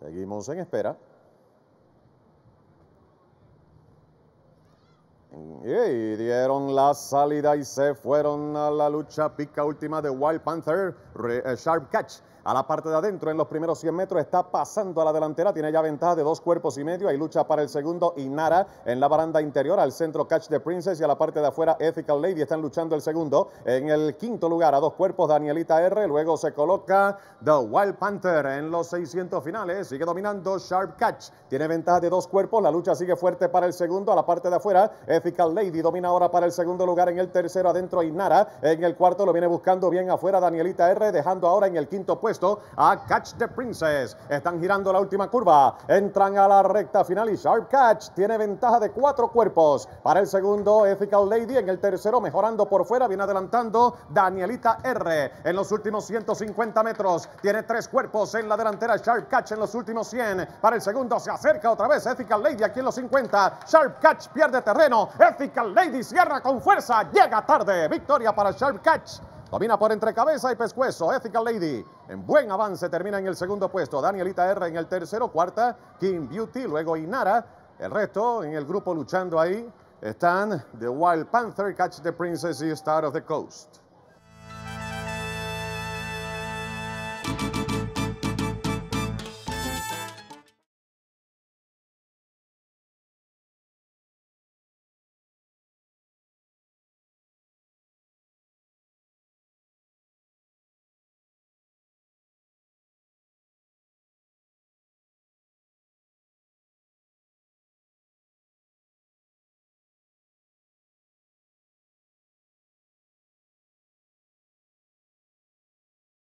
Seguimos en espera. Y dieron la salida y se fueron a la lucha pica última de Wild Panther, eh, Sharp Catch. A la parte de adentro, en los primeros 100 metros, está pasando a la delantera. Tiene ya ventaja de dos cuerpos y medio. Hay lucha para el segundo. Y Nara en la baranda interior, al centro Catch the Princess. Y a la parte de afuera, Ethical Lady están luchando el segundo. En el quinto lugar, a dos cuerpos, Danielita R. Luego se coloca The Wild Panther en los 600 finales. Sigue dominando Sharp Catch. Tiene ventaja de dos cuerpos. La lucha sigue fuerte para el segundo. A la parte de afuera, Ethical Lady domina ahora para el segundo lugar, en el tercero adentro Inara, en el cuarto lo viene buscando bien afuera Danielita R, dejando ahora en el quinto puesto a Catch the Princess. Están girando la última curva, entran a la recta final y Sharp Catch tiene ventaja de cuatro cuerpos. Para el segundo, Ethical Lady, en el tercero mejorando por fuera, viene adelantando Danielita R. En los últimos 150 metros tiene tres cuerpos en la delantera, Sharp Catch en los últimos 100. Para el segundo se acerca otra vez Ethical Lady aquí en los 50. Sharp Catch pierde terreno, Ethical Lady cierra con con fuerza, llega tarde. Victoria para Sharp Catch. Domina por entre cabeza y pescuezo. Ethical Lady en buen avance termina en el segundo puesto. Danielita R en el tercero, cuarta. King Beauty, luego Inara. El resto en el grupo luchando ahí están The Wild Panther, Catch the Princess y Star of the Coast.